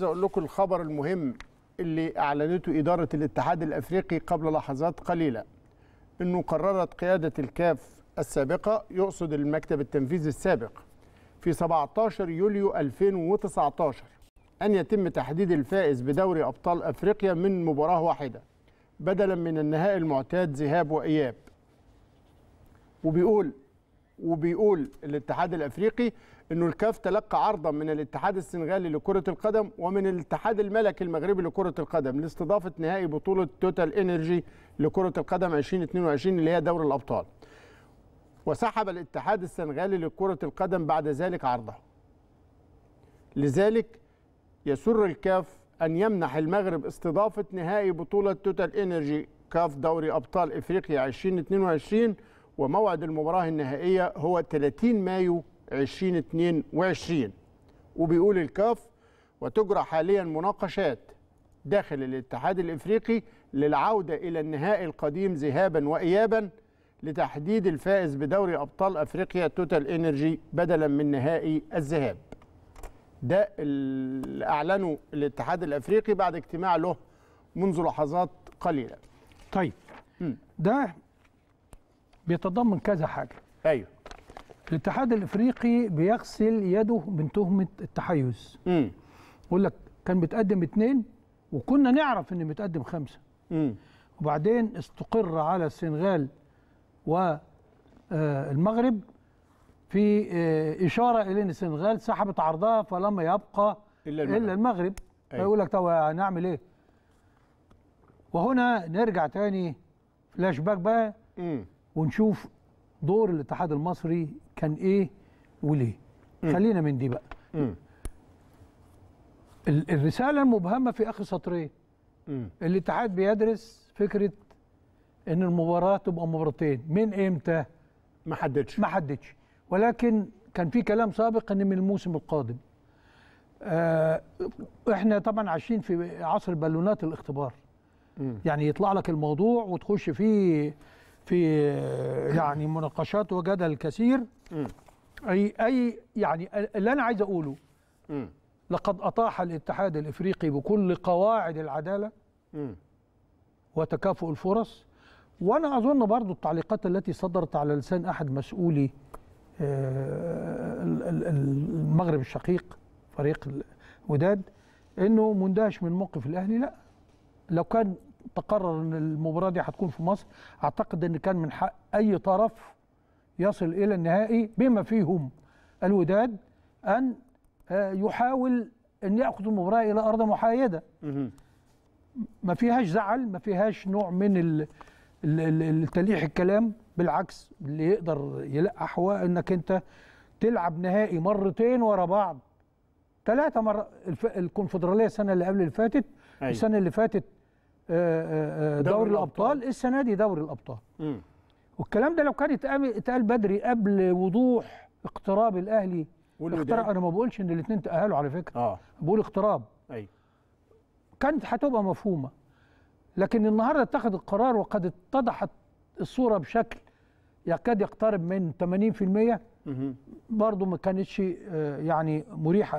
عايز اقول لكم الخبر المهم اللي اعلنته اداره الاتحاد الافريقي قبل لحظات قليله انه قررت قياده الكاف السابقه يقصد المكتب التنفيذي السابق في 17 يوليو 2019 ان يتم تحديد الفائز بدوري ابطال افريقيا من مباراه واحده بدلا من النهائي المعتاد ذهاب واياب وبيقول وبيقول الاتحاد الافريقي انه الكاف تلقى عرضا من الاتحاد السنغالي لكره القدم ومن الاتحاد الملكي المغربي لكره القدم لاستضافه نهائي بطوله توتال انرجي لكره القدم 2022 اللي هي دوري الابطال. وسحب الاتحاد السنغالي لكره القدم بعد ذلك عرضه. لذلك يسر الكاف ان يمنح المغرب استضافه نهائي بطوله توتال انرجي كاف دوري ابطال افريقيا 2022 وموعد المباراة النهائية هو 30 مايو 2022 وبيقول الكاف وتجرى حاليا مناقشات داخل الاتحاد الإفريقي للعودة إلى النهائي القديم ذهابا وإيابا لتحديد الفائز بدوري أبطال أفريقيا توتال إنرجي بدلا من نهائي الذهاب ده اللي أعلنه الاتحاد الأفريقي بعد اجتماع له منذ لحظات قليلة طيب م. ده بيتضمن كذا حاجه ايوه الاتحاد الافريقي بيغسل يده من تهمه التحيز امم يقول لك كان متقدم اثنين وكنا نعرف ان متقدم خمسه امم وبعدين استقر على السنغال والمغرب آه، في آه، اشاره الى ان السنغال سحبت عرضها فلما يبقى الا المغرب, إلا المغرب. أيوة. فيقول لك طب هنعمل ايه؟ وهنا نرجع تاني فلاش باك بقى ونشوف دور الاتحاد المصري كان ايه وليه م. خلينا من دي بقى م. الرساله المبهمه في اخر سطرين الاتحاد بيدرس فكره ان المباراه تبقى مباراتين من امتى ما حددش ما حددش ولكن كان في كلام سابق ان من الموسم القادم آه احنا طبعا عايشين في عصر بالونات الاختبار م. يعني يطلع لك الموضوع وتخش فيه في آه، يعني مناقشات وجدل كثير اي اي يعني اللي انا عايز اقوله لقد اطاح الاتحاد الافريقي بكل قواعد العداله وتكافؤ الفرص وانا اظن برضو التعليقات التي صدرت على لسان احد مسؤولي آه، المغرب الشقيق فريق وداد انه مندهش من موقف الاهلي لا لو كان تقرر ان المباراه دي هتكون في مصر اعتقد ان كان من حق اي طرف يصل الى النهائي بما فيهم الوداد ان آه، يحاول ان ياخذ المباراه الى ارض محايده ما فيهاش زعل ما فيهاش نوع من التليح الكلام بالعكس اللي يقدر يلقح هو انك انت تلعب نهائي مرتين ورا بعض ثلاثه مره الكونفدراليه السنه اللي قبل اللي فاتت أيوة. السنه اللي فاتت آه، آه، آه، دوري الابطال السنه دي دوري الابطال م. والكلام ده لو كان اتقال بدري قبل وضوح اقتراب الاهلي اقتراب انا ما بقولش ان الاثنين تاهلوا على فكره آه. بقول اقتراب ايوه كانت هتبقى مفهومه لكن النهارده اتخذ القرار وقد اتضحت الصوره بشكل يكاد يقترب من 80% برضه ما كانتش يعني مريحه